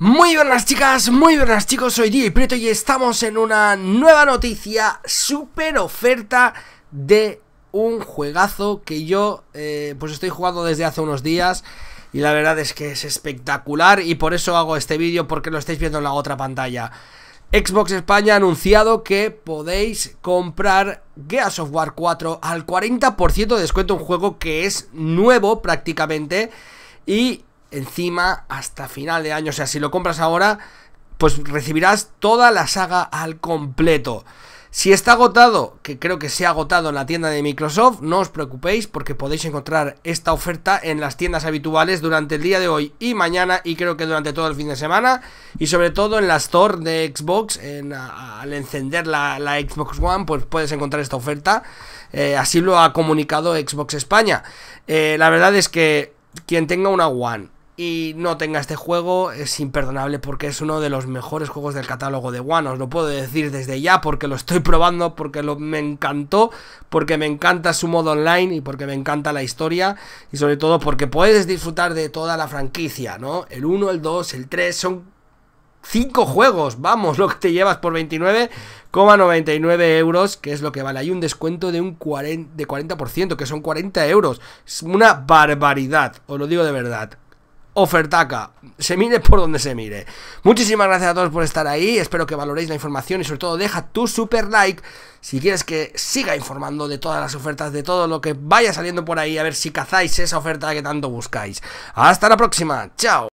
Muy buenas chicas, muy buenas chicos, soy DJ Prieto y estamos en una nueva noticia, super oferta de un juegazo que yo eh, pues estoy jugando desde hace unos días y la verdad es que es espectacular y por eso hago este vídeo porque lo estáis viendo en la otra pantalla. Xbox España ha anunciado que podéis comprar Gears of War 4 al 40% de descuento, un juego que es nuevo prácticamente y encima hasta final de año. O sea, si lo compras ahora, pues recibirás toda la saga al completo. Si está agotado, que creo que se ha agotado en la tienda de Microsoft, no os preocupéis porque podéis encontrar esta oferta en las tiendas habituales durante el día de hoy y mañana y creo que durante todo el fin de semana y sobre todo en la store de Xbox, al encender la, Xbox One, pues puedes encontrar esta oferta. Eh, así lo ha comunicado Xbox España. Eh, la verdad es que quien tenga una One y no tenga este juego es imperdonable porque es uno de los mejores juegos del catálogo de One. Os lo puedo decir desde ya porque lo estoy probando, porque me encantó, porque me encanta su modo online y porque me encanta la historia y sobre todo porque puedes disfrutar de toda la franquicia, ¿no? El 1, el 2, el 3 son 5 juegos, vamos, lo que te llevas por 29,99 euros, que es lo que vale. Hay un descuento de un 40, de 40%, que son 40 euros. Es una barbaridad, os lo digo de verdad ofertaca. Se mire por donde se mire. Muchísimas gracias a todos por estar ahí. Espero que valoréis la información y sobre todo deja tu super like si quieres que siga informando de todas las ofertas, de todo lo que vaya saliendo por ahí, a ver si cazáis esa oferta que tanto buscáis. Hasta la próxima. Chao.